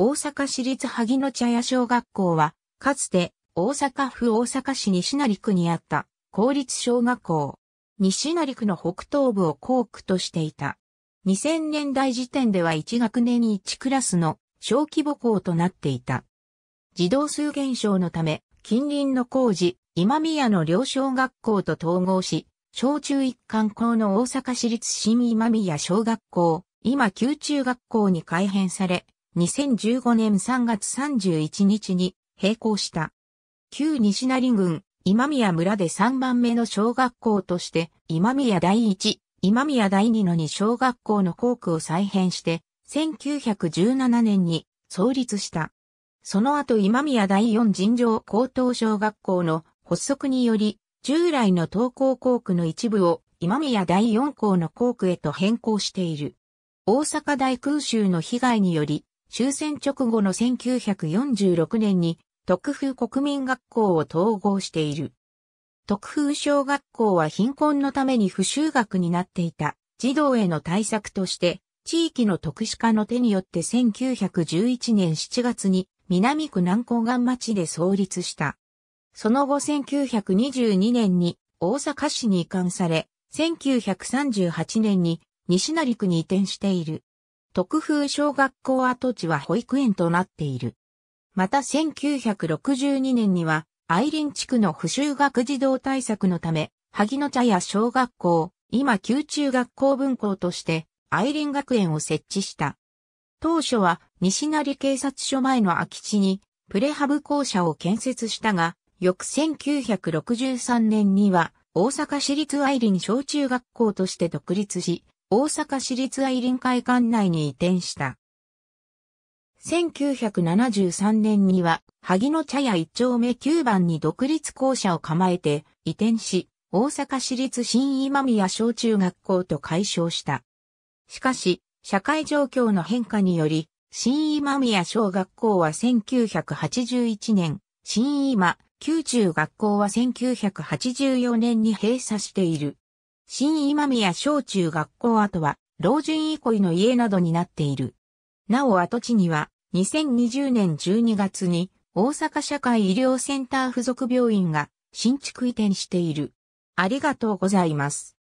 大阪市立萩野茶屋小学校は、かつて大阪府大阪市西成区にあった公立小学校。西成区の北東部を校区としていた。2000年代時点では1学年に1クラスの小規模校となっていた。児童数減少のため、近隣の工事、今宮の両小学校と統合し、小中一貫校の大阪市立新今宮小学校、今旧中学校に改編され、2015年3月31日に閉校した。旧西成郡、今宮村で3番目の小学校として、今宮第1、今宮第2の2小学校の校区を再編して、1917年に創立した。その後今宮第4尋常高等小学校の発足により、従来の東高校区の一部を今宮第4校の校区へと変更している。大阪大空襲の被害により、終戦直後の1946年に特風国民学校を統合している。特風小学校は貧困のために不修学になっていた児童への対策として地域の特殊化の手によって1911年7月に南区南高岸町で創立した。その後1922年に大阪市に移管され、1938年に西成区に移転している。特風小学校跡地は保育園となっている。また1962年には、愛林地区の不修学児童対策のため、萩野茶屋小学校、今旧中学校分校として、愛林学園を設置した。当初は、西成警察署前の空き地に、プレハブ校舎を建設したが、翌1963年には、大阪市立愛林小中学校として独立し、大阪市立愛林会館内に移転した。1973年には、萩野茶屋一丁目9番に独立校舎を構えて移転し、大阪市立新今宮小中学校と解消した。しかし、社会状況の変化により、新今宮小学校は1981年、新今、宮中学校は1984年に閉鎖している。新今宮小中学校跡は、老人憩いの家などになっている。なお跡地には、2020年12月に、大阪社会医療センター附属病院が新築移転している。ありがとうございます。